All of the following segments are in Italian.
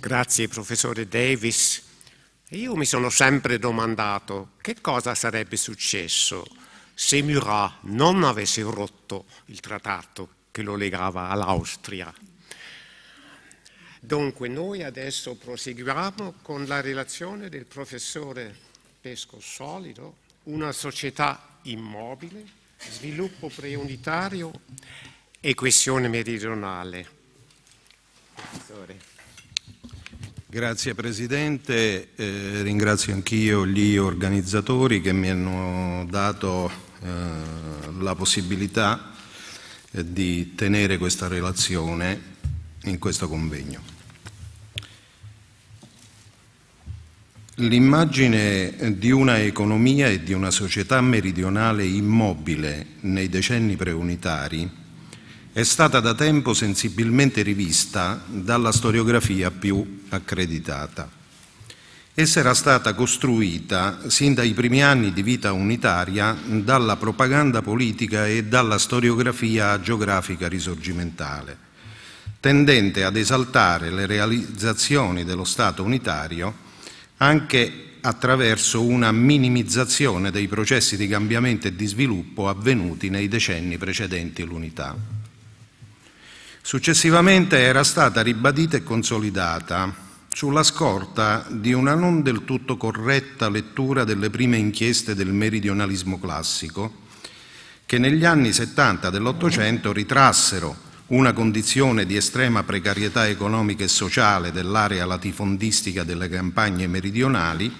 Grazie professore Davis. Io mi sono sempre domandato che cosa sarebbe successo se Murat non avesse rotto il trattato che lo legava all'Austria. Dunque noi adesso proseguiamo con la relazione del professore Pesco Solido, una società immobile, sviluppo preunitario e questione meridionale. Professore. Grazie Presidente, eh, ringrazio anch'io gli organizzatori che mi hanno dato eh, la possibilità eh, di tenere questa relazione in questo convegno. L'immagine di una economia e di una società meridionale immobile nei decenni preunitari è stata da tempo sensibilmente rivista dalla storiografia più accreditata. Essa era stata costruita sin dai primi anni di vita unitaria dalla propaganda politica e dalla storiografia geografica risorgimentale, tendente ad esaltare le realizzazioni dello Stato unitario anche attraverso una minimizzazione dei processi di cambiamento e di sviluppo avvenuti nei decenni precedenti l'unità. Successivamente era stata ribadita e consolidata sulla scorta di una non del tutto corretta lettura delle prime inchieste del meridionalismo classico, che negli anni 70 dell'Ottocento ritrassero una condizione di estrema precarietà economica e sociale dell'area latifondistica delle campagne meridionali,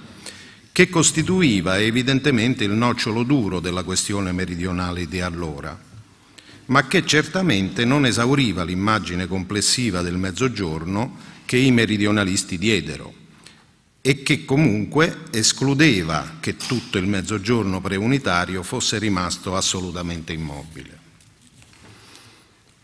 che costituiva evidentemente il nocciolo duro della questione meridionale di allora ma che certamente non esauriva l'immagine complessiva del mezzogiorno che i meridionalisti diedero e che comunque escludeva che tutto il mezzogiorno preunitario fosse rimasto assolutamente immobile.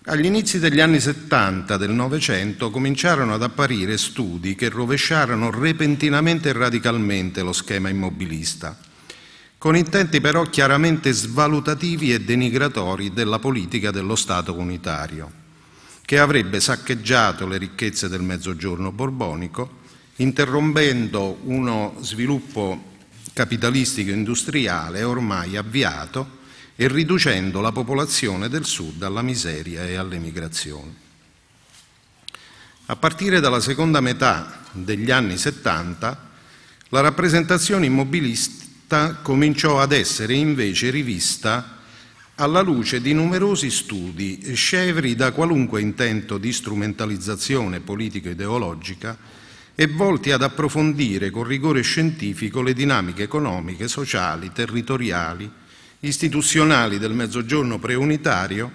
Agli inizi degli anni 70 del Novecento cominciarono ad apparire studi che rovesciarono repentinamente e radicalmente lo schema immobilista con intenti però chiaramente svalutativi e denigratori della politica dello Stato unitario, che avrebbe saccheggiato le ricchezze del mezzogiorno borbonico, interrompendo uno sviluppo capitalistico industriale ormai avviato e riducendo la popolazione del sud alla miseria e all'emigrazione. A partire dalla seconda metà degli anni 70, la rappresentazione immobilistica rivista cominciò ad essere invece rivista alla luce di numerosi studi scevri da qualunque intento di strumentalizzazione politico-ideologica e volti ad approfondire con rigore scientifico le dinamiche economiche, sociali, territoriali, istituzionali del mezzogiorno preunitario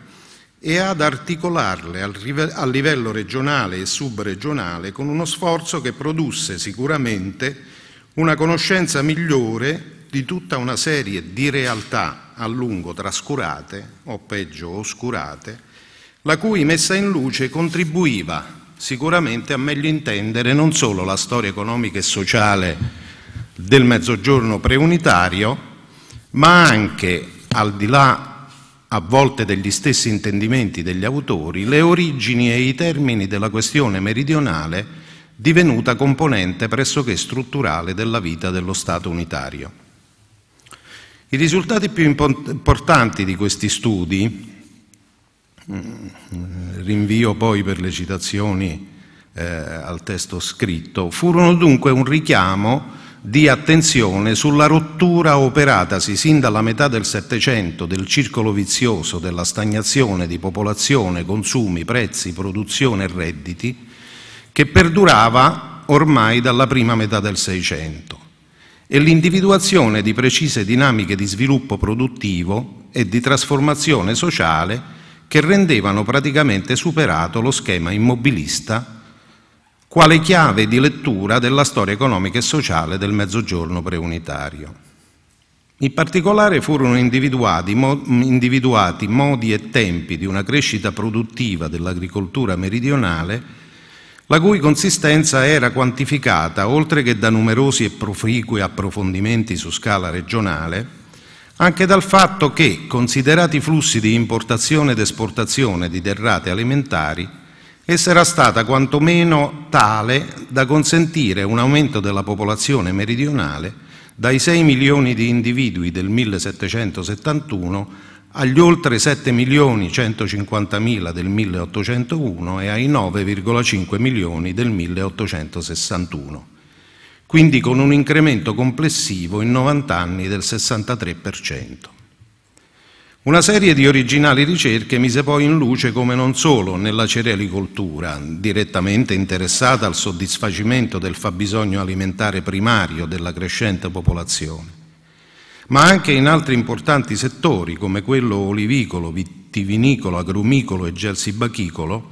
e ad articolarle a livello regionale e subregionale con uno sforzo che produsse sicuramente una conoscenza migliore di tutta una serie di realtà a lungo trascurate, o peggio oscurate, la cui messa in luce contribuiva sicuramente a meglio intendere non solo la storia economica e sociale del mezzogiorno preunitario, ma anche, al di là a volte degli stessi intendimenti degli autori, le origini e i termini della questione meridionale divenuta componente pressoché strutturale della vita dello Stato unitario. I risultati più importanti di questi studi, mm, rinvio poi per le citazioni eh, al testo scritto, furono dunque un richiamo di attenzione sulla rottura operatasi sin dalla metà del Settecento del circolo vizioso della stagnazione di popolazione, consumi, prezzi, produzione e redditi, che perdurava ormai dalla prima metà del Seicento e l'individuazione di precise dinamiche di sviluppo produttivo e di trasformazione sociale che rendevano praticamente superato lo schema immobilista quale chiave di lettura della storia economica e sociale del mezzogiorno preunitario. In particolare furono individuati, mo, individuati modi e tempi di una crescita produttiva dell'agricoltura meridionale la cui consistenza era quantificata, oltre che da numerosi e proficui approfondimenti su scala regionale, anche dal fatto che, considerati i flussi di importazione ed esportazione di derrate alimentari, essa era stata quantomeno tale da consentire un aumento della popolazione meridionale dai 6 milioni di individui del 1771 agli oltre 7 milioni 150 mila del 1801 e ai 9,5 milioni del 1861, quindi con un incremento complessivo in 90 anni del 63%. Una serie di originali ricerche mise poi in luce come non solo nella cerealicoltura, direttamente interessata al soddisfacimento del fabbisogno alimentare primario della crescente popolazione, ma anche in altri importanti settori come quello olivicolo, vitivinicolo, agrumicolo e gelsibachicolo,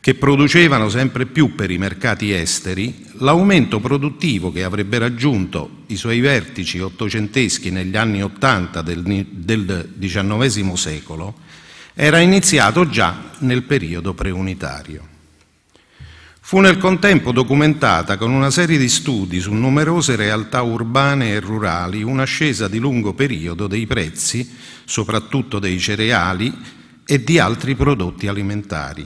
che producevano sempre più per i mercati esteri, l'aumento produttivo che avrebbe raggiunto i suoi vertici ottocenteschi negli anni Ottanta del XIX secolo era iniziato già nel periodo preunitario. Fu nel contempo documentata con una serie di studi su numerose realtà urbane e rurali un'ascesa di lungo periodo dei prezzi, soprattutto dei cereali e di altri prodotti alimentari.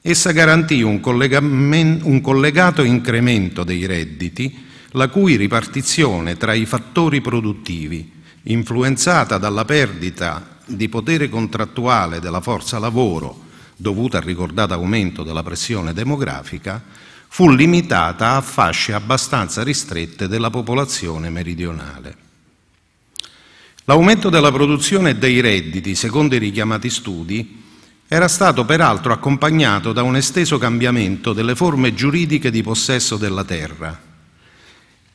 Essa garantì un, un collegato incremento dei redditi, la cui ripartizione tra i fattori produttivi, influenzata dalla perdita di potere contrattuale della forza lavoro, dovuta al ricordato aumento della pressione demografica, fu limitata a fasce abbastanza ristrette della popolazione meridionale. L'aumento della produzione e dei redditi, secondo i richiamati studi, era stato peraltro accompagnato da un esteso cambiamento delle forme giuridiche di possesso della terra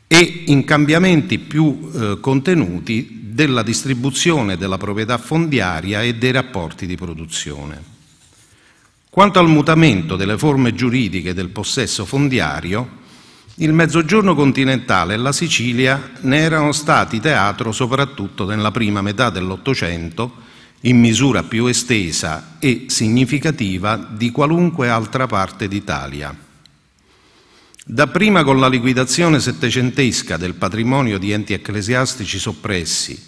e in cambiamenti più eh, contenuti della distribuzione della proprietà fondiaria e dei rapporti di produzione. Quanto al mutamento delle forme giuridiche del possesso fondiario, il Mezzogiorno continentale e la Sicilia ne erano stati teatro soprattutto nella prima metà dell'Ottocento, in misura più estesa e significativa di qualunque altra parte d'Italia. Dapprima con la liquidazione settecentesca del patrimonio di enti ecclesiastici soppressi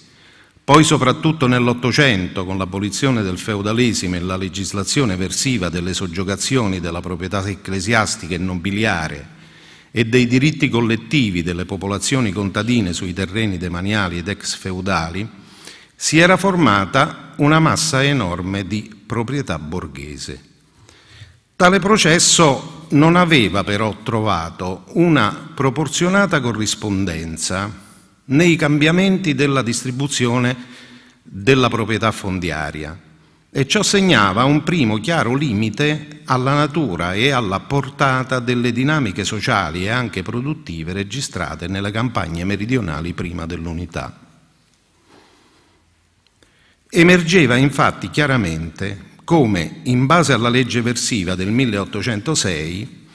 poi soprattutto nell'Ottocento, con l'abolizione del feudalesimo e la legislazione versiva delle soggiogazioni della proprietà ecclesiastica e nobiliare e dei diritti collettivi delle popolazioni contadine sui terreni demaniali ed ex feudali, si era formata una massa enorme di proprietà borghese. Tale processo non aveva però trovato una proporzionata corrispondenza nei cambiamenti della distribuzione della proprietà fondiaria e ciò segnava un primo chiaro limite alla natura e alla portata delle dinamiche sociali e anche produttive registrate nelle campagne meridionali prima dell'unità. Emergeva infatti chiaramente come, in base alla legge versiva del 1806,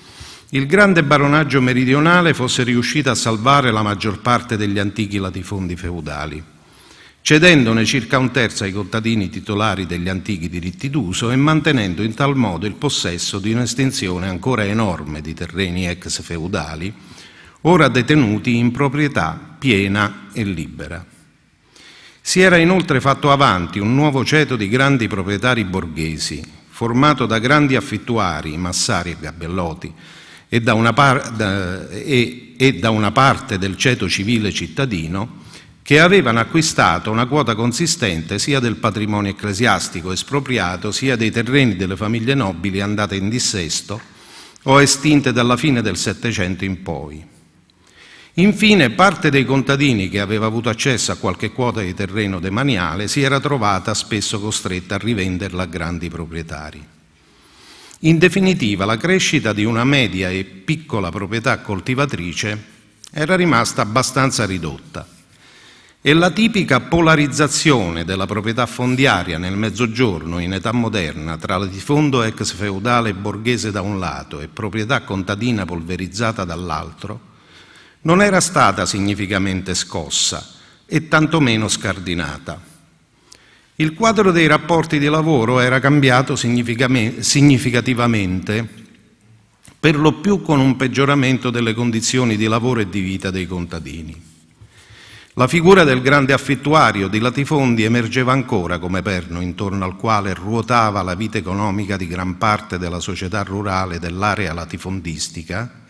il grande baronaggio meridionale fosse riuscito a salvare la maggior parte degli antichi latifondi feudali, cedendone circa un terzo ai contadini titolari degli antichi diritti d'uso e mantenendo in tal modo il possesso di un'estensione ancora enorme di terreni ex feudali, ora detenuti in proprietà piena e libera. Si era inoltre fatto avanti un nuovo ceto di grandi proprietari borghesi, formato da grandi affittuari, massari e gabelloti, e da una, par da, e, e da una parte del ceto civile cittadino che avevano acquistato una quota consistente sia del patrimonio ecclesiastico espropriato sia dei terreni delle famiglie nobili andate in dissesto o estinte dalla fine del Settecento in poi. Infine, parte dei contadini che aveva avuto accesso a qualche quota di terreno demaniale si era trovata spesso costretta a rivenderla a grandi proprietari. In definitiva, la crescita di una media e piccola proprietà coltivatrice era rimasta abbastanza ridotta e la tipica polarizzazione della proprietà fondiaria nel mezzogiorno in età moderna tra latifondo ex feudale e borghese da un lato e proprietà contadina polverizzata dall'altro non era stata significativamente scossa e tantomeno scardinata. Il quadro dei rapporti di lavoro era cambiato significativamente, per lo più con un peggioramento delle condizioni di lavoro e di vita dei contadini. La figura del grande affittuario di latifondi emergeva ancora come perno intorno al quale ruotava la vita economica di gran parte della società rurale dell'area latifondistica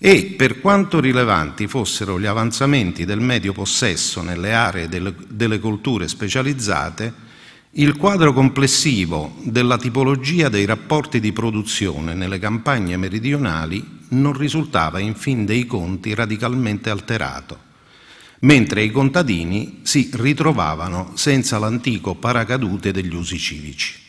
e per quanto rilevanti fossero gli avanzamenti del medio possesso nelle aree delle, delle colture specializzate, il quadro complessivo della tipologia dei rapporti di produzione nelle campagne meridionali non risultava in fin dei conti radicalmente alterato, mentre i contadini si ritrovavano senza l'antico paracadute degli usi civici.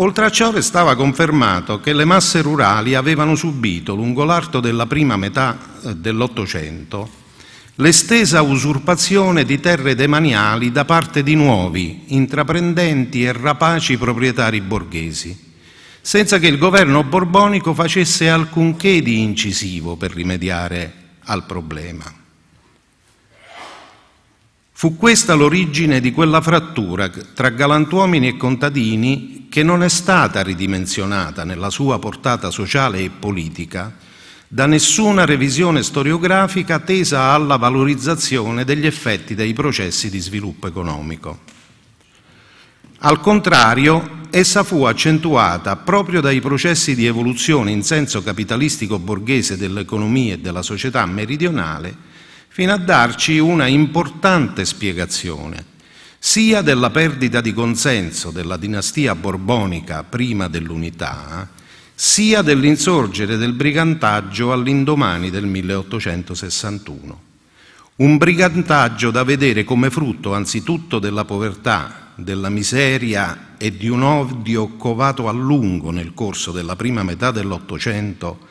Oltre a ciò restava confermato che le masse rurali avevano subito, lungo l'arto della prima metà eh, dell'Ottocento, l'estesa usurpazione di terre demaniali da parte di nuovi, intraprendenti e rapaci proprietari borghesi, senza che il governo borbonico facesse alcunché di incisivo per rimediare al problema. Fu questa l'origine di quella frattura tra galantuomini e contadini che non è stata ridimensionata nella sua portata sociale e politica da nessuna revisione storiografica tesa alla valorizzazione degli effetti dei processi di sviluppo economico. Al contrario, essa fu accentuata proprio dai processi di evoluzione in senso capitalistico borghese dell'economia e della società meridionale fino a darci una importante spiegazione sia della perdita di consenso della dinastia borbonica prima dell'unità, sia dell'insorgere del brigantaggio all'indomani del 1861. Un brigantaggio da vedere come frutto anzitutto della povertà, della miseria e di un odio covato a lungo nel corso della prima metà dell'Ottocento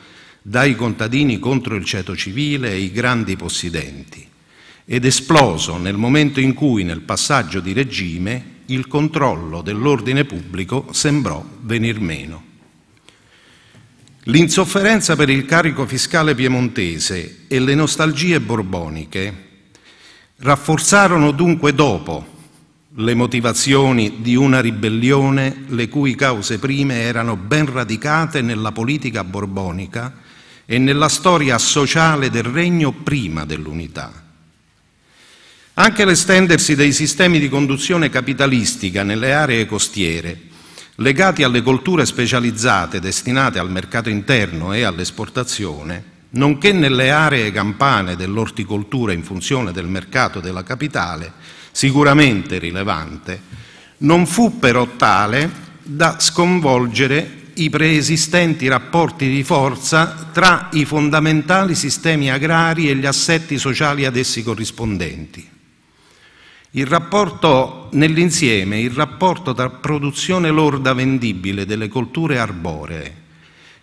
dai contadini contro il ceto civile e i grandi possidenti, ed esploso nel momento in cui nel passaggio di regime il controllo dell'ordine pubblico sembrò venir meno. L'insofferenza per il carico fiscale piemontese e le nostalgie borboniche rafforzarono dunque dopo le motivazioni di una ribellione le cui cause prime erano ben radicate nella politica borbonica e nella storia sociale del regno prima dell'unità. Anche l'estendersi dei sistemi di conduzione capitalistica nelle aree costiere, legati alle colture specializzate destinate al mercato interno e all'esportazione, nonché nelle aree campane dell'orticoltura in funzione del mercato della capitale, sicuramente rilevante, non fu però tale da sconvolgere i preesistenti rapporti di forza tra i fondamentali sistemi agrari e gli assetti sociali ad essi corrispondenti. Il rapporto nell'insieme, il rapporto tra produzione lorda vendibile delle colture arboree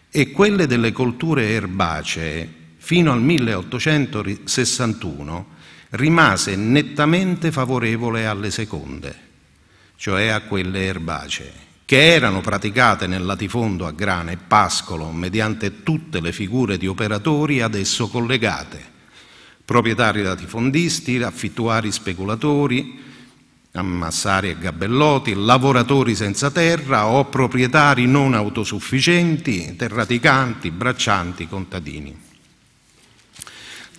e quelle delle colture erbacee fino al 1861 rimase nettamente favorevole alle seconde, cioè a quelle erbacee che erano praticate nel latifondo a grana e pascolo mediante tutte le figure di operatori ad esso collegate, proprietari latifondisti, affittuari speculatori, ammassari e gabellotti, lavoratori senza terra o proprietari non autosufficienti, terraticanti, braccianti, contadini.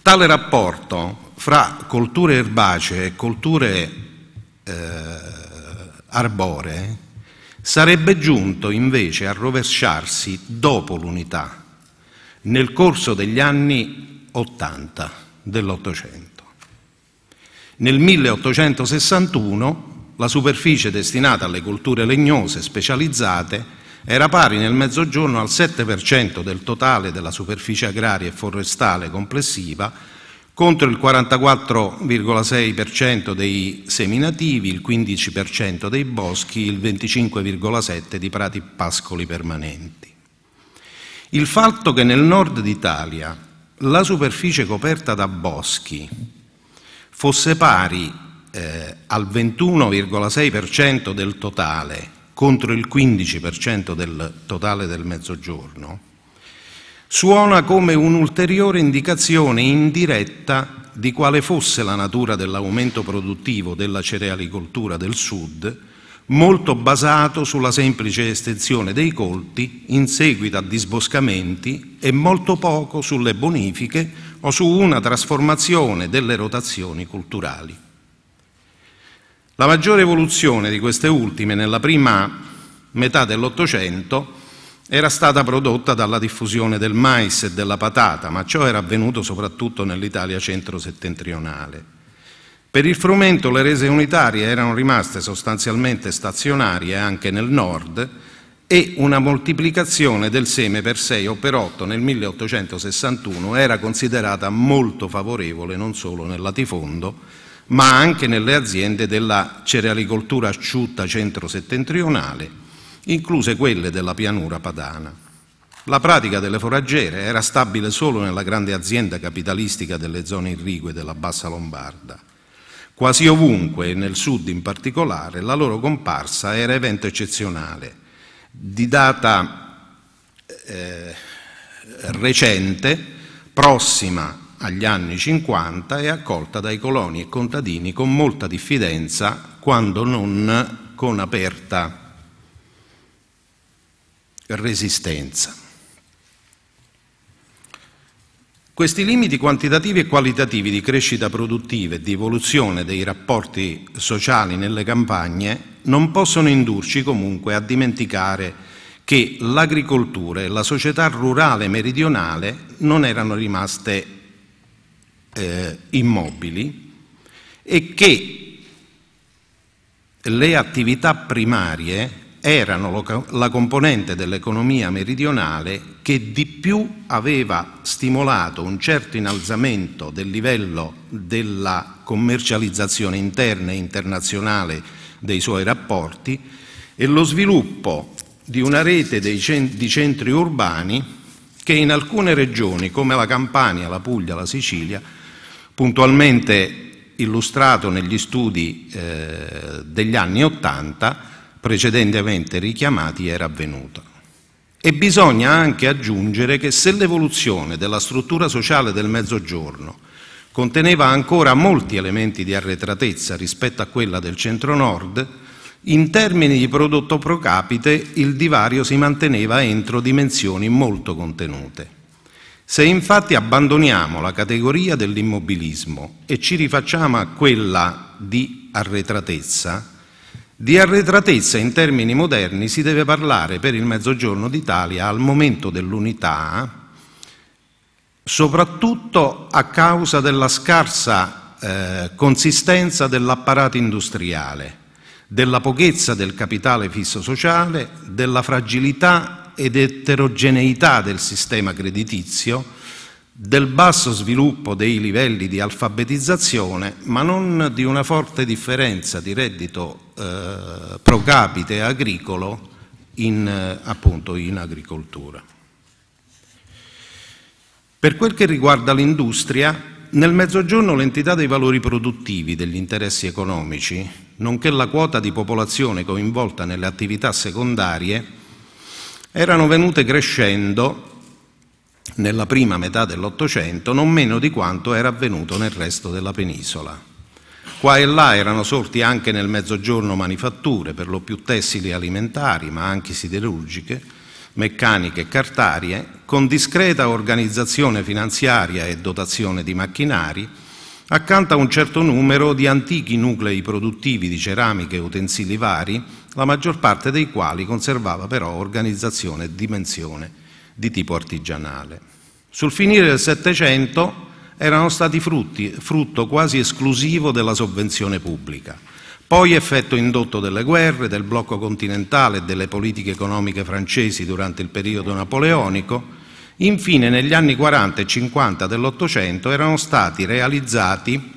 Tale rapporto fra colture erbacee e colture eh, arboree sarebbe giunto invece a rovesciarsi dopo l'unità, nel corso degli anni 80 dell'Ottocento. Nel 1861 la superficie destinata alle colture legnose specializzate era pari nel mezzogiorno al 7% del totale della superficie agraria e forestale complessiva contro il 44,6% dei seminativi, il 15% dei boschi, il 25,7% di prati pascoli permanenti. Il fatto che nel nord d'Italia la superficie coperta da boschi fosse pari eh, al 21,6% del totale contro il 15% del totale del mezzogiorno, suona come un'ulteriore indicazione indiretta di quale fosse la natura dell'aumento produttivo della cerealicoltura del Sud, molto basato sulla semplice estensione dei colti in seguito a disboscamenti e molto poco sulle bonifiche o su una trasformazione delle rotazioni culturali. La maggiore evoluzione di queste ultime nella prima metà dell'Ottocento era stata prodotta dalla diffusione del mais e della patata, ma ciò era avvenuto soprattutto nell'Italia centro-settentrionale. Per il frumento le rese unitarie erano rimaste sostanzialmente stazionarie anche nel nord e una moltiplicazione del seme per 6 o per 8 nel 1861 era considerata molto favorevole non solo nel latifondo, ma anche nelle aziende della cerealicoltura asciutta centro-settentrionale incluse quelle della pianura padana. La pratica delle foraggere era stabile solo nella grande azienda capitalistica delle zone irrigue della bassa lombarda. Quasi ovunque, e nel sud in particolare, la loro comparsa era evento eccezionale, di data eh, recente, prossima agli anni 50 e accolta dai coloni e contadini con molta diffidenza, quando non con aperta attenzione resistenza. Questi limiti quantitativi e qualitativi di crescita produttiva e di evoluzione dei rapporti sociali nelle campagne non possono indurci comunque a dimenticare che l'agricoltura e la società rurale meridionale non erano rimaste eh, immobili e che le attività primarie erano la componente dell'economia meridionale che di più aveva stimolato un certo innalzamento del livello della commercializzazione interna e internazionale dei suoi rapporti e lo sviluppo di una rete centri, di centri urbani che in alcune regioni come la Campania, la Puglia, la Sicilia, puntualmente illustrato negli studi eh, degli anni Ottanta, precedentemente richiamati era avvenuta. E bisogna anche aggiungere che se l'evoluzione della struttura sociale del Mezzogiorno conteneva ancora molti elementi di arretratezza rispetto a quella del centro-nord, in termini di prodotto pro capite il divario si manteneva entro dimensioni molto contenute. Se infatti abbandoniamo la categoria dell'immobilismo e ci rifacciamo a quella di arretratezza, di arretratezza in termini moderni si deve parlare per il Mezzogiorno d'Italia al momento dell'unità, soprattutto a causa della scarsa eh, consistenza dell'apparato industriale, della pochezza del capitale fisso sociale, della fragilità ed eterogeneità del sistema creditizio, del basso sviluppo dei livelli di alfabetizzazione, ma non di una forte differenza di reddito eh, pro capite agricolo in, eh, appunto, in agricoltura. Per quel che riguarda l'industria, nel Mezzogiorno l'entità dei valori produttivi degli interessi economici, nonché la quota di popolazione coinvolta nelle attività secondarie, erano venute crescendo nella prima metà dell'Ottocento non meno di quanto era avvenuto nel resto della penisola. Qua e là erano sorti anche nel mezzogiorno manifatture, per lo più tessili alimentari, ma anche siderurgiche, meccaniche e cartarie, con discreta organizzazione finanziaria e dotazione di macchinari, accanto a un certo numero di antichi nuclei produttivi di ceramiche e utensili vari, la maggior parte dei quali conservava però organizzazione e dimensione di tipo artigianale. Sul finire del Settecento erano stati frutti, frutto quasi esclusivo della sovvenzione pubblica. Poi effetto indotto delle guerre, del blocco continentale e delle politiche economiche francesi durante il periodo napoleonico, infine negli anni 40 e 50 dell'Ottocento erano stati realizzati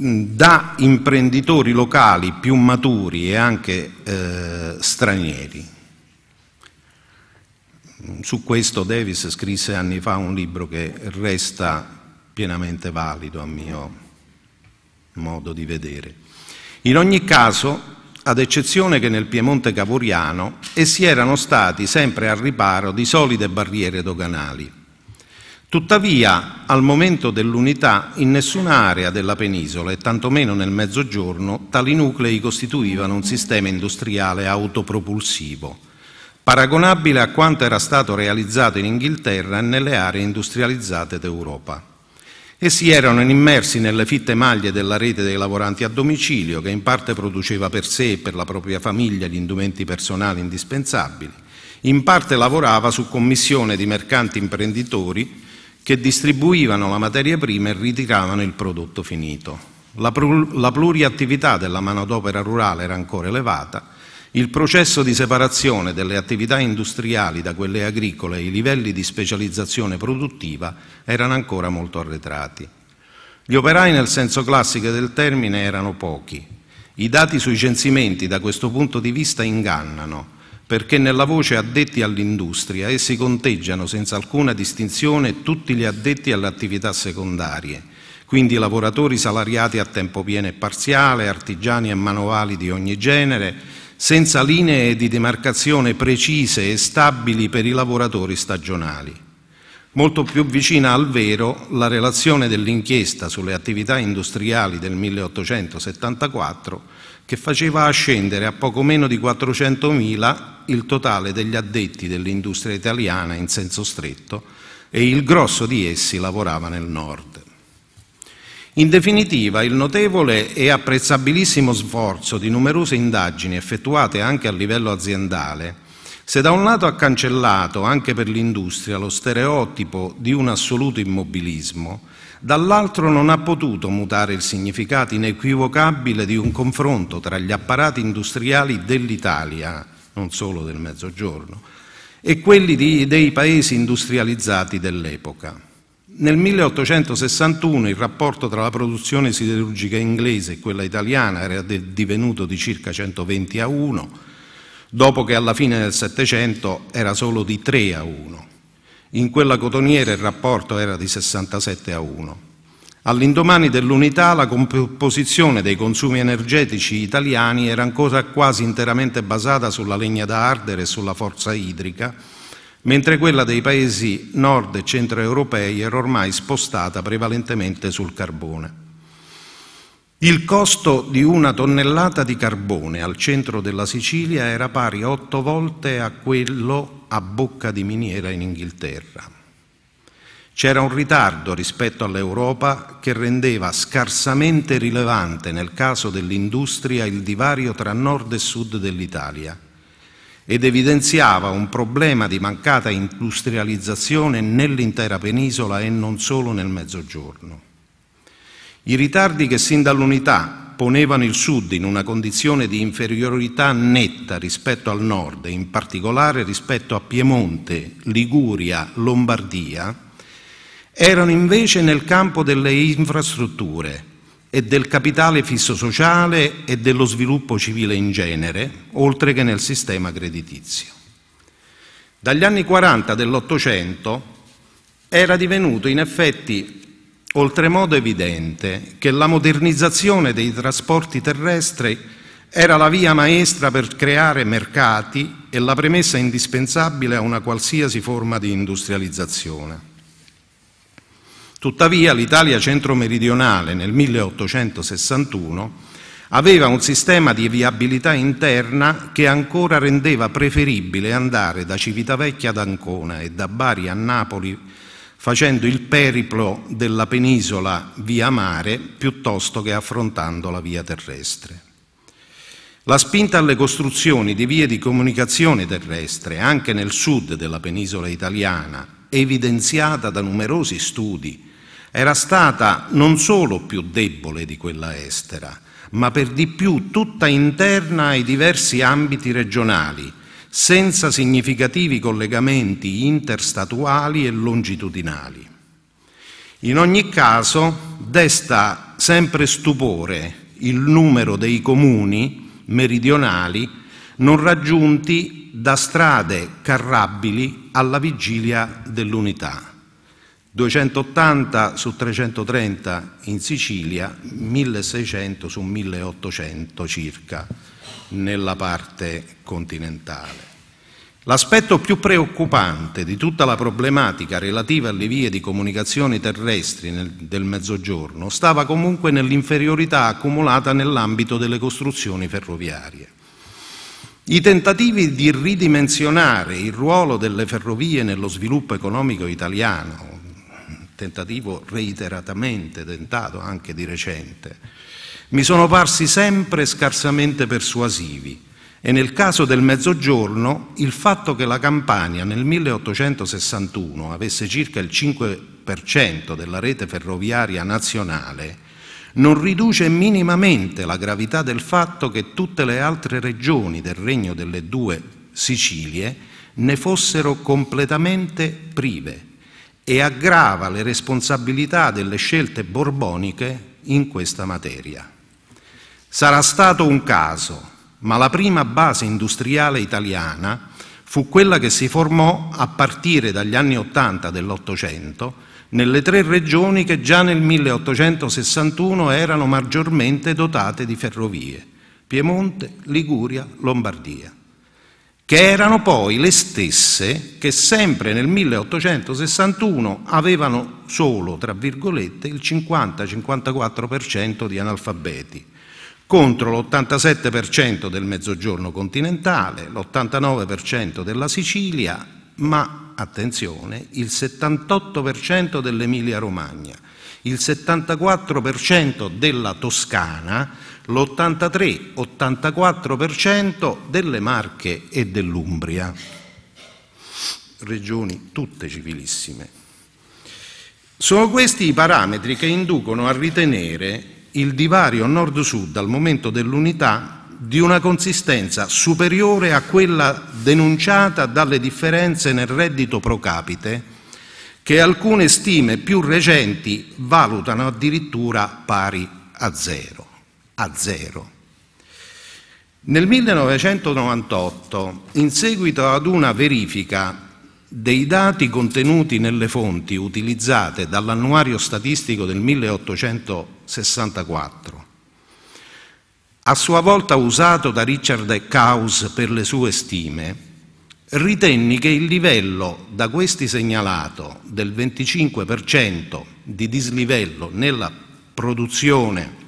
mm, da imprenditori locali più maturi e anche eh, stranieri. Su questo Davis scrisse anni fa un libro che resta pienamente valido a mio modo di vedere. In ogni caso, ad eccezione che nel Piemonte Cavoriano, essi erano stati sempre al riparo di solide barriere doganali. Tuttavia, al momento dell'unità, in nessuna area della penisola e tantomeno nel Mezzogiorno, tali nuclei costituivano un sistema industriale autopropulsivo paragonabile a quanto era stato realizzato in Inghilterra e nelle aree industrializzate d'Europa. Essi erano immersi nelle fitte maglie della rete dei lavoranti a domicilio, che in parte produceva per sé e per la propria famiglia gli indumenti personali indispensabili, in parte lavorava su commissione di mercanti imprenditori che distribuivano la materia prima e ritiravano il prodotto finito. La, pluriattività della manodopera rurale era ancora elevata il processo di separazione delle attività industriali da quelle agricole e i livelli di specializzazione produttiva erano ancora molto arretrati. Gli operai nel senso classico del termine erano pochi. I dati sui censimenti da questo punto di vista ingannano, perché nella voce addetti all'industria essi conteggiano senza alcuna distinzione tutti gli addetti alle attività secondarie, quindi lavoratori salariati a tempo pieno e parziale, artigiani e manovali di ogni genere, senza linee di demarcazione precise e stabili per i lavoratori stagionali. Molto più vicina al vero la relazione dell'inchiesta sulle attività industriali del 1874 che faceva ascendere a poco meno di 400.000 il totale degli addetti dell'industria italiana in senso stretto e il grosso di essi lavorava nel nord. In definitiva, il notevole e apprezzabilissimo sforzo di numerose indagini effettuate anche a livello aziendale, se da un lato ha cancellato anche per l'industria lo stereotipo di un assoluto immobilismo, dall'altro non ha potuto mutare il significato inequivocabile di un confronto tra gli apparati industriali dell'Italia, non solo del Mezzogiorno, e quelli di, dei paesi industrializzati dell'epoca. Nel 1861 il rapporto tra la produzione siderurgica inglese e quella italiana era divenuto di circa 120 a 1, dopo che alla fine del Settecento era solo di 3 a 1. In quella cotoniera il rapporto era di 67 a 1. All'indomani dell'unità la composizione dei consumi energetici italiani era ancora quasi interamente basata sulla legna da ardere e sulla forza idrica, mentre quella dei paesi nord e centroeuropei era ormai spostata prevalentemente sul carbone. Il costo di una tonnellata di carbone al centro della Sicilia era pari otto volte a quello a bocca di miniera in Inghilterra. C'era un ritardo rispetto all'Europa che rendeva scarsamente rilevante nel caso dell'industria il divario tra nord e sud dell'Italia ed evidenziava un problema di mancata industrializzazione nell'intera penisola e non solo nel Mezzogiorno. I ritardi che sin dall'unità ponevano il Sud in una condizione di inferiorità netta rispetto al Nord e in particolare rispetto a Piemonte, Liguria, Lombardia, erano invece nel campo delle infrastrutture, e del capitale fisso sociale e dello sviluppo civile in genere, oltre che nel sistema creditizio. Dagli anni 40 dell'Ottocento era divenuto in effetti oltremodo evidente che la modernizzazione dei trasporti terrestri era la via maestra per creare mercati e la premessa indispensabile a una qualsiasi forma di industrializzazione. Tuttavia l'Italia centro-meridionale nel 1861 aveva un sistema di viabilità interna che ancora rendeva preferibile andare da Civitavecchia ad Ancona e da Bari a Napoli facendo il periplo della penisola via mare piuttosto che affrontando la via terrestre. La spinta alle costruzioni di vie di comunicazione terrestre anche nel sud della penisola italiana, evidenziata da numerosi studi era stata non solo più debole di quella estera, ma per di più tutta interna ai diversi ambiti regionali, senza significativi collegamenti interstatuali e longitudinali. In ogni caso, desta sempre stupore il numero dei comuni meridionali non raggiunti da strade carrabili alla vigilia dell'unità. 280 su 330 in Sicilia, 1600 su 1800 circa nella parte continentale. L'aspetto più preoccupante di tutta la problematica relativa alle vie di comunicazione terrestri nel, del Mezzogiorno stava comunque nell'inferiorità accumulata nell'ambito delle costruzioni ferroviarie. I tentativi di ridimensionare il ruolo delle ferrovie nello sviluppo economico italiano, tentativo reiteratamente tentato anche di recente, mi sono parsi sempre scarsamente persuasivi e nel caso del Mezzogiorno il fatto che la Campania nel 1861 avesse circa il 5% della rete ferroviaria nazionale non riduce minimamente la gravità del fatto che tutte le altre regioni del regno delle due Sicilie ne fossero completamente prive e aggrava le responsabilità delle scelte borboniche in questa materia. Sarà stato un caso, ma la prima base industriale italiana fu quella che si formò a partire dagli anni Ottanta dell'Ottocento nelle tre regioni che già nel 1861 erano maggiormente dotate di ferrovie, Piemonte, Liguria, Lombardia che erano poi le stesse che sempre nel 1861 avevano solo, tra virgolette, il 50-54% di analfabeti, contro l'87% del mezzogiorno continentale, l'89% della Sicilia, ma, attenzione, il 78% dell'Emilia Romagna, il 74% della Toscana, l'83-84% delle Marche e dell'Umbria, regioni tutte civilissime. Sono questi i parametri che inducono a ritenere il divario nord-sud al momento dell'unità di una consistenza superiore a quella denunciata dalle differenze nel reddito pro capite che alcune stime più recenti valutano addirittura pari a zero a zero. Nel 1998, in seguito ad una verifica dei dati contenuti nelle fonti utilizzate dall'annuario statistico del 1864, a sua volta usato da Richard Kaus per le sue stime, ritenni che il livello da questi segnalato del 25% di dislivello nella produzione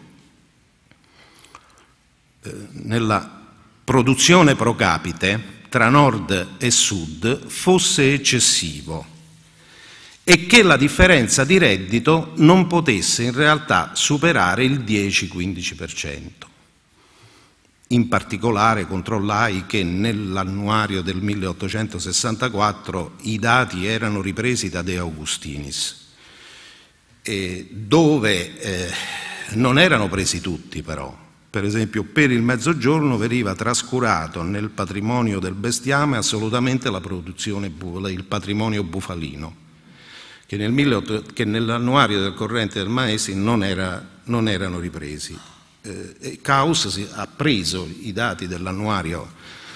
eh, nella produzione pro capite tra nord e sud fosse eccessivo e che la differenza di reddito non potesse in realtà superare il 10-15%. In particolare controllai che nell'annuario del 1864 i dati erano ripresi da De Augustinis, dove eh, non erano presi tutti però, per esempio per il mezzogiorno veniva trascurato nel patrimonio del bestiame assolutamente la produzione, il patrimonio bufalino, che, nel, che nell'annuario del corrente del Maesi non, era, non erano ripresi. Eh, ha preso i dati dell'annuario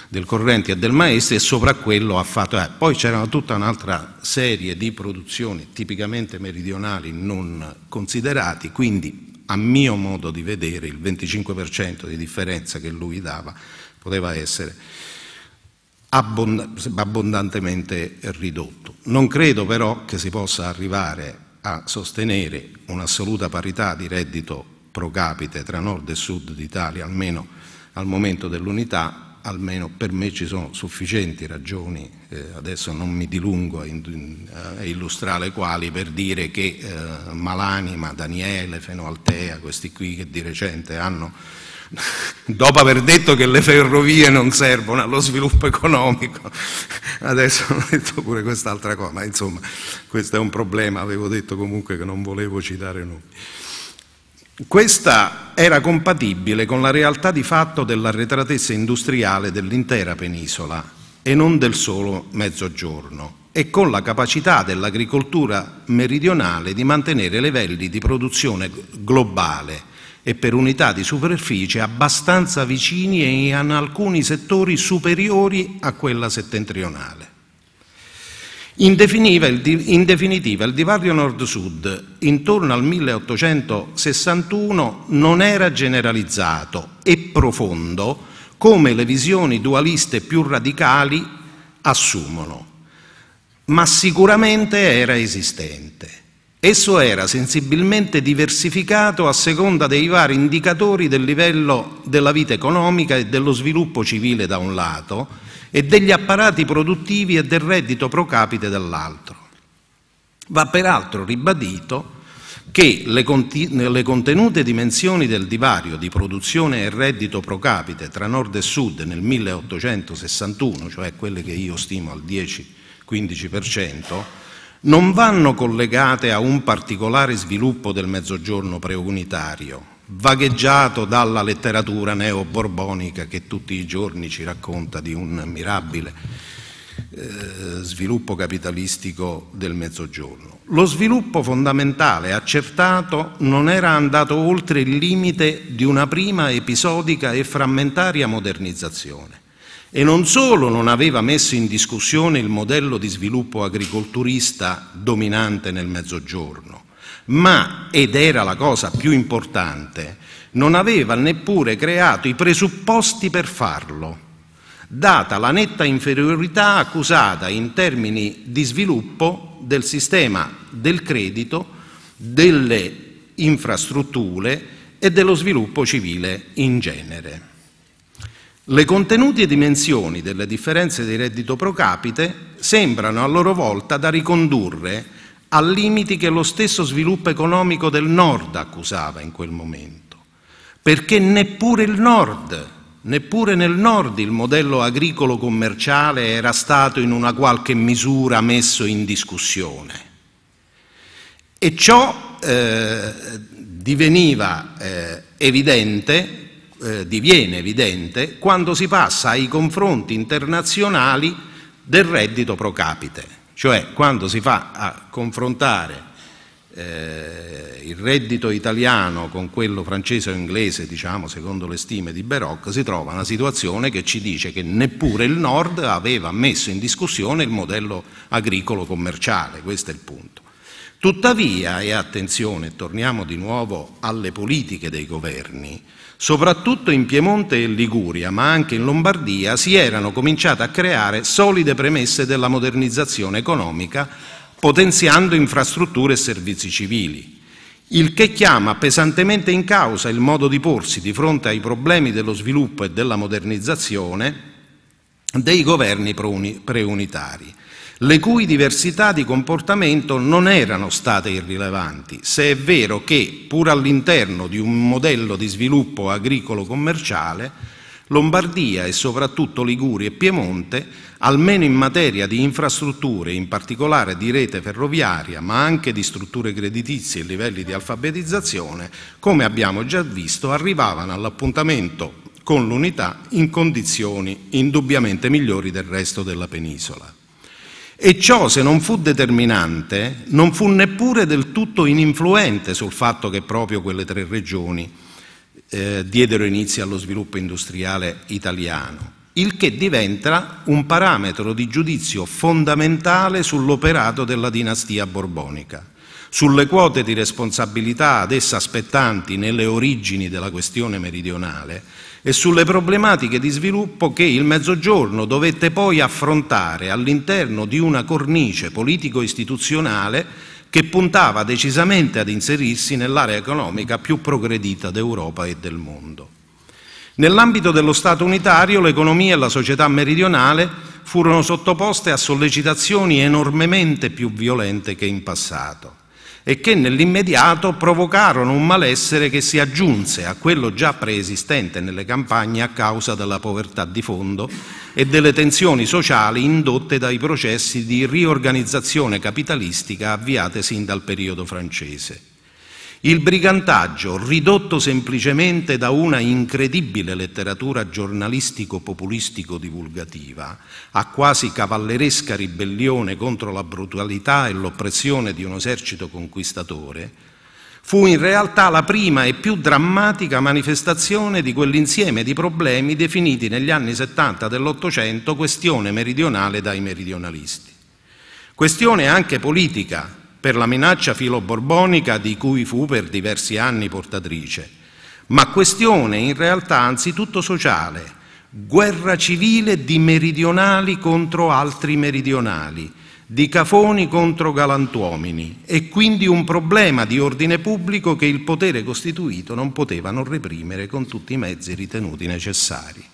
del corrente e del maestro e sopra quello ha fatto. Eh, poi c'era tutta un'altra serie di produzioni tipicamente meridionali non considerate, quindi a mio modo di vedere il 25% di differenza che lui dava poteva essere abbondantemente ridotto. Non credo però che si possa arrivare a sostenere un'assoluta parità di reddito pro capite tra nord e sud d'Italia, almeno al momento dell'unità, almeno per me ci sono sufficienti ragioni, eh, adesso non mi dilungo a, in, a, illustrare quali, per dire che eh, Malanima, Daniele, Fenoaltea, questi qui che di recente hanno, dopo aver detto che le ferrovie non servono allo sviluppo economico, adesso hanno detto pure quest'altra cosa, ma insomma questo è un problema, avevo detto comunque che non volevo citare nomi. Questa era compatibile con la realtà di fatto dell'arretratezza industriale dell'intera penisola e non del solo mezzogiorno e con la capacità dell'agricoltura meridionale di mantenere livelli di produzione globale e per unità di superficie abbastanza vicini e in alcuni settori superiori a quella settentrionale. In definitiva, il divario nord-sud intorno al 1861 non era generalizzato e profondo come le visioni dualiste più radicali assumono, ma sicuramente era esistente. Esso era sensibilmente diversificato a seconda dei vari indicatori del livello della vita economica e dello sviluppo civile da un lato e degli apparati produttivi e del reddito pro capite dell'altro. Va peraltro ribadito che le, le, contenute dimensioni del divario di produzione e reddito pro capite tra nord e sud nel 1861, cioè quelle che io stimo al 10-15%, non vanno collegate a un particolare sviluppo del mezzogiorno preunitario, vagheggiato dalla letteratura neo-borbonica che tutti i giorni ci racconta di un mirabile eh, sviluppo capitalistico del Mezzogiorno. Lo sviluppo fondamentale accertato non era andato oltre il limite di una prima episodica e frammentaria modernizzazione e non solo non aveva messo in discussione il modello di sviluppo agricolturista dominante nel Mezzogiorno, ma, ed era la cosa più importante, non aveva neppure creato i presupposti per farlo, data la netta inferiorità accusata in termini di sviluppo del sistema del credito, delle infrastrutture e dello sviluppo civile in genere. Le contenuti e dimensioni delle differenze di reddito pro capite sembrano a loro volta da ricondurre a limiti che lo stesso sviluppo economico del nord accusava in quel momento, perché neppure il nord, neppure nel nord il modello agricolo commerciale era stato in una qualche misura messo in discussione. E ciò eh, diveniva eh, evidente eh, diviene evidente quando si passa ai confronti internazionali del reddito pro capite. Cioè quando si fa a confrontare eh, il reddito italiano con quello francese o inglese, diciamo secondo le stime di Beroc, si trova una situazione che ci dice che neppure il nord aveva messo in discussione il modello agricolo commerciale, questo è il punto. Tuttavia, e attenzione, torniamo di nuovo alle politiche dei governi, Soprattutto in Piemonte e Liguria, ma anche in Lombardia, si erano cominciate a creare solide premesse della modernizzazione economica, potenziando infrastrutture e servizi civili il che chiama pesantemente in causa il modo di porsi di fronte ai problemi dello sviluppo e della modernizzazione dei governi preunitari le cui diversità di comportamento non erano state irrilevanti, se è vero che, pur all'interno di un modello di sviluppo agricolo-commerciale, Lombardia e soprattutto Liguria e Piemonte, almeno in materia di infrastrutture, in particolare di rete ferroviaria, ma anche di strutture creditizie e livelli di alfabetizzazione, come abbiamo già visto, arrivavano all'appuntamento con l'unità in condizioni indubbiamente migliori del resto della penisola. E ciò, se non fu determinante, non fu neppure del tutto ininfluente sul fatto che proprio quelle tre regioni eh, diedero inizio allo sviluppo industriale italiano, il che diventa un parametro di giudizio fondamentale sull'operato della dinastia borbonica, sulle quote di responsabilità ad essa spettanti nelle origini della questione meridionale e sulle problematiche di sviluppo che il Mezzogiorno dovette poi affrontare all'interno di una cornice politico-istituzionale che puntava decisamente ad inserirsi nell'area economica più progredita d'Europa e del mondo. Nell'ambito dello Stato unitario l'economia e la società meridionale furono sottoposte a sollecitazioni enormemente più violente che in passato e che nell'immediato provocarono un malessere che si aggiunse a quello già preesistente nelle campagne a causa della povertà di fondo e delle tensioni sociali indotte dai processi di riorganizzazione capitalistica avviate sin dal periodo francese. Il brigantaggio, ridotto semplicemente da una incredibile letteratura giornalistico-populistico-divulgativa a quasi cavalleresca ribellione contro la brutalità e l'oppressione di un esercito conquistatore, fu in realtà la prima e più drammatica manifestazione di quell'insieme di problemi definiti negli anni 70 dell'Ottocento questione meridionale dai meridionalisti. Questione anche politica, per la minaccia filo-borbonica di cui fu per diversi anni portatrice, ma questione in realtà anzitutto sociale, guerra civile di meridionali contro altri meridionali, di cafoni contro galantuomini e quindi un problema di ordine pubblico che il potere costituito non poteva non reprimere con tutti i mezzi ritenuti necessari.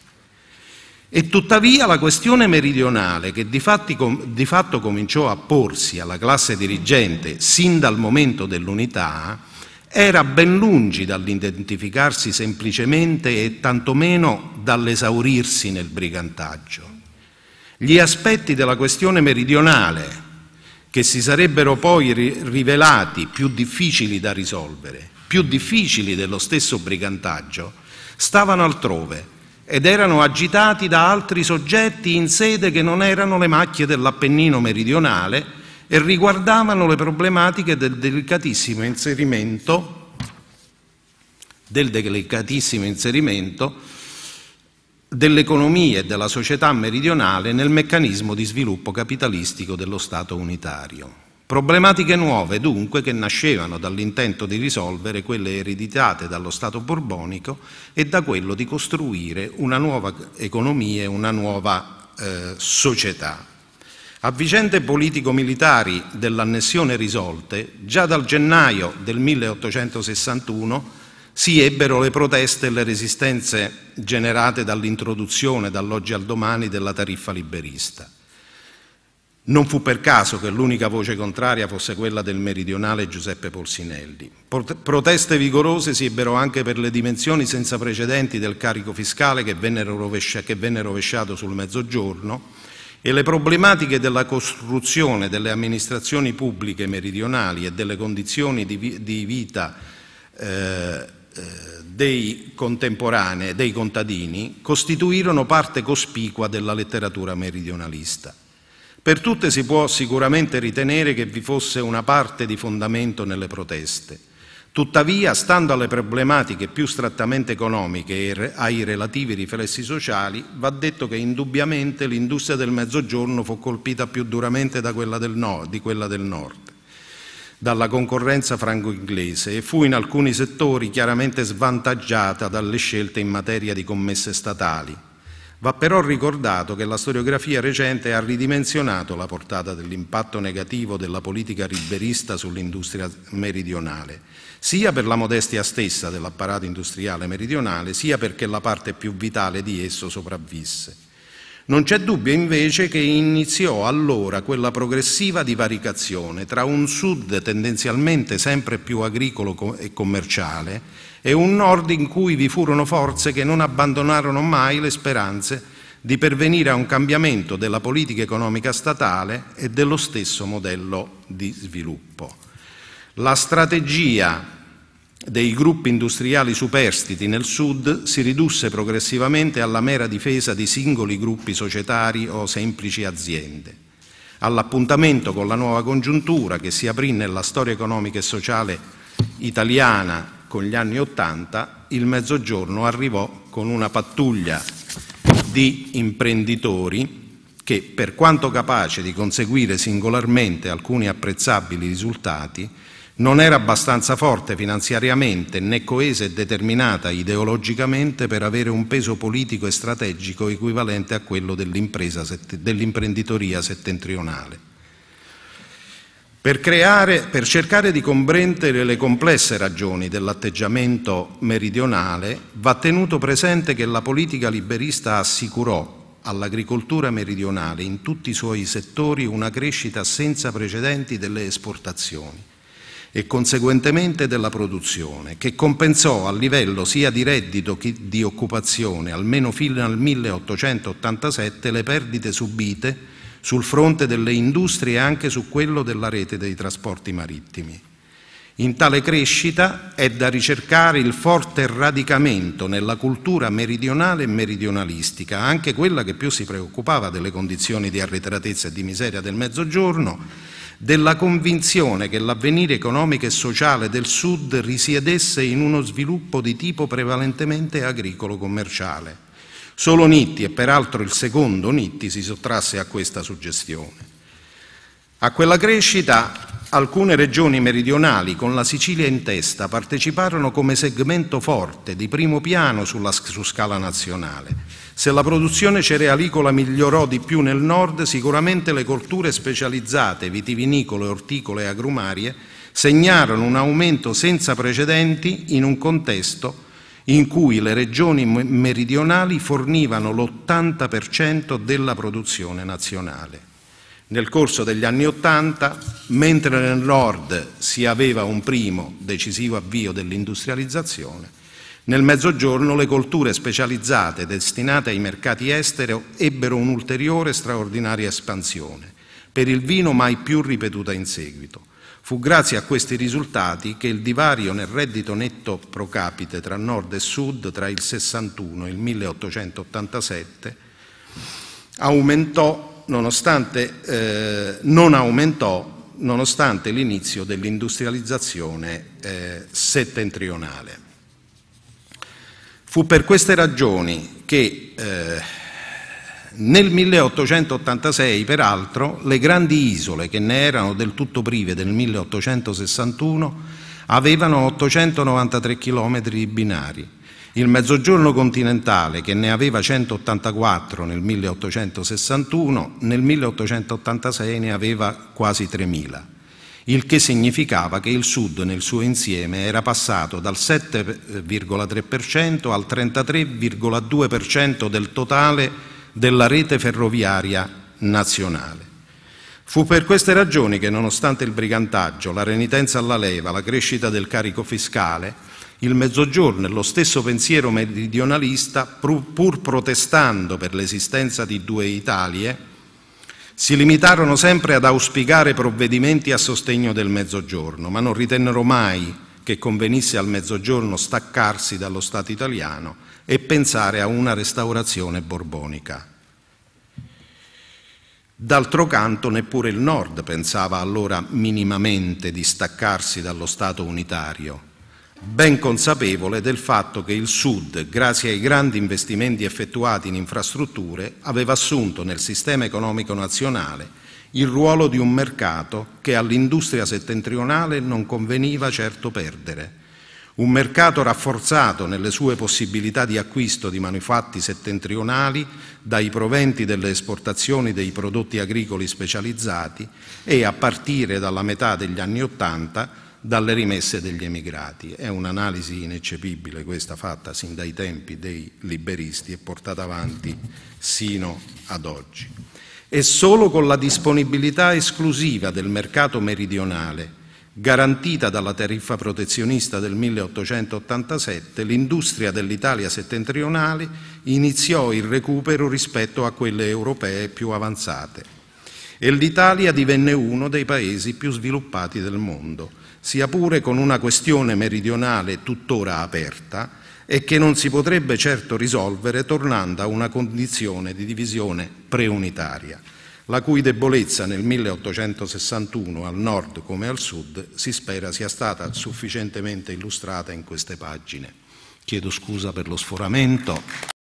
E tuttavia la questione meridionale, che di, fatti, di fatto cominciò a porsi alla classe dirigente sin dal momento dell'unità, era ben lungi dall'identificarsi semplicemente e tantomeno dall'esaurirsi nel brigantaggio. Gli aspetti della questione meridionale, che si sarebbero poi rivelati più difficili da risolvere, più difficili dello stesso brigantaggio, stavano altrove ed erano agitati da altri soggetti in sede che non erano le macchie dell'Appennino meridionale e riguardavano le problematiche del delicatissimo inserimento, del delicatissimo inserimento dell'economia e della società meridionale nel meccanismo di sviluppo capitalistico dello Stato unitario. Problematiche nuove, dunque, che nascevano dall'intento di risolvere quelle ereditate dallo Stato borbonico e da quello di costruire una nuova economia e una nuova eh, società. A vicende politico-militari dell'annessione risolte, già dal gennaio del 1861 si ebbero le proteste e le resistenze generate dall'introduzione dall'oggi al domani della tariffa liberista. Non fu per caso che l'unica voce contraria fosse quella del meridionale Giuseppe Polsinelli. Proteste vigorose si ebbero anche per le dimensioni senza precedenti del carico fiscale che venne, rovescia, che venne rovesciato sul mezzogiorno e le problematiche della costruzione delle amministrazioni pubbliche meridionali e delle condizioni di, di vita eh, eh dei contemporanei, dei contadini, costituirono parte cospicua della letteratura meridionalista. Per tutte si può sicuramente ritenere che vi fosse una parte di fondamento nelle proteste. Tuttavia, stando alle problematiche più strettamente economiche e ai relativi riflessi sociali, va detto che indubbiamente l'industria del Mezzogiorno fu colpita più duramente quella nord, di quella del Nord, dalla concorrenza franco-inglese e fu in alcuni settori chiaramente svantaggiata dalle scelte in materia di commesse statali, Va però ricordato che la storiografia recente ha ridimensionato la portata dell'impatto negativo della politica riberista sull'industria meridionale, sia per la modestia stessa dell'apparato industriale meridionale, sia perché la parte più vitale di esso sopravvisse. Non c'è dubbio invece che iniziò allora quella progressiva divaricazione tra un sud tendenzialmente sempre più agricolo e commerciale e un nord in cui vi furono forze che non abbandonarono mai le speranze di pervenire a un cambiamento della politica economica statale e dello stesso modello di sviluppo. La strategia dei gruppi industriali superstiti nel sud si ridusse progressivamente alla mera difesa di singoli gruppi societari o semplici aziende. All'appuntamento con la nuova congiuntura che si aprì nella storia economica e sociale italiana con gli anni Ottanta, il Mezzogiorno arrivò con una pattuglia di imprenditori che, per quanto capace di conseguire singolarmente alcuni apprezzabili risultati, non era abbastanza forte finanziariamente né coesa e determinata ideologicamente per avere un peso politico e strategico equivalente a quello dell'impresa, dell'imprenditoria settentrionale per, creare, per cercare di comprendere le complesse ragioni dell'atteggiamento meridionale, va tenuto presente che la politica liberista assicurò all'agricoltura meridionale in tutti i suoi settori una crescita senza precedenti delle esportazioni e conseguentemente della produzione, che compensò a livello sia di reddito che di occupazione, almeno fino al 1887, le perdite subite sul fronte delle industrie e anche su quello della rete dei trasporti marittimi. In tale crescita è da ricercare il forte radicamento nella cultura meridionale e meridionalistica, anche quella che più si preoccupava delle condizioni di arretratezza e di miseria del Mezzogiorno, della convinzione che l'avvenire economico e sociale del Sud risiedesse in uno sviluppo di tipo prevalentemente agricolo-commerciale Solo Nitti, e peraltro il secondo Nitti, si sottrasse a questa suggestione. A quella crescita alcune regioni meridionali, con la Sicilia in testa, parteciparono come segmento forte, di primo piano sulla, su scala nazionale. Se la produzione cerealicola migliorò di più nel nord, sicuramente le colture specializzate, vitivinicole, orticole e agrumarie, segnarono un aumento senza precedenti in un contesto che in cui le regioni meridionali fornivano l'80% della produzione nazionale. Nel corso degli anni Ottanta, mentre nel nord si aveva un primo decisivo avvio dell'industrializzazione, nel mezzogiorno le colture specializzate destinate ai mercati esteri ebbero un'ulteriore straordinaria espansione, per il vino mai più ripetuta in seguito. Fu grazie a questi risultati che il divario nel reddito netto pro capite tra nord e sud tra il 61 e il 1887 aumentò nonostante, eh, non aumentò nonostante l'inizio dell'industrializzazione eh, settentrionale. Fu per queste ragioni che eh, nel 1886, peraltro, le grandi isole, che ne erano del tutto prive nel 1861, avevano 893 km di binari. Il mezzogiorno continentale, che ne aveva 184 nel 1861, nel 1886 ne aveva quasi 3.000, il che significava che il Sud nel suo insieme era passato dal 7,3% al 33,2% del totale della rete ferroviaria nazionale. Fu per queste ragioni che, nonostante il brigantaggio, la renitenza alla leva, la crescita del carico fiscale, il mezzogiorno e lo stesso pensiero meridionalista, pur protestando per l'esistenza di due Italie, si limitarono sempre ad auspicare provvedimenti a sostegno del mezzogiorno, ma non ritennero mai che convenisse al mezzogiorno staccarsi dallo Stato italiano e pensare a una restaurazione borbonica. D'altro canto neppure il Nord pensava allora minimamente di staccarsi dallo Stato unitario, ben consapevole del fatto che il Sud, grazie ai grandi investimenti effettuati in infrastrutture, aveva assunto nel sistema economico nazionale il ruolo di un mercato che all'industria settentrionale non conveniva certo perdere un mercato rafforzato nelle sue possibilità di acquisto di manufatti settentrionali dai proventi delle esportazioni dei prodotti agricoli specializzati e a partire dalla metà degli anni Ottanta dalle rimesse degli emigrati. È un'analisi ineccepibile questa fatta sin dai tempi dei liberisti e portata avanti sino ad oggi. È solo con la disponibilità esclusiva del mercato meridionale garantita dalla tariffa protezionista del 1887, l'industria dell'Italia settentrionale iniziò il recupero rispetto a quelle europee più avanzate e l'Italia divenne uno dei paesi più sviluppati del mondo, sia pure con una questione meridionale tuttora aperta e che non si potrebbe certo risolvere tornando a una condizione di divisione preunitaria la cui debolezza nel 1861 al nord come al sud si spera sia stata sufficientemente illustrata in queste pagine. Chiedo scusa per lo sforamento.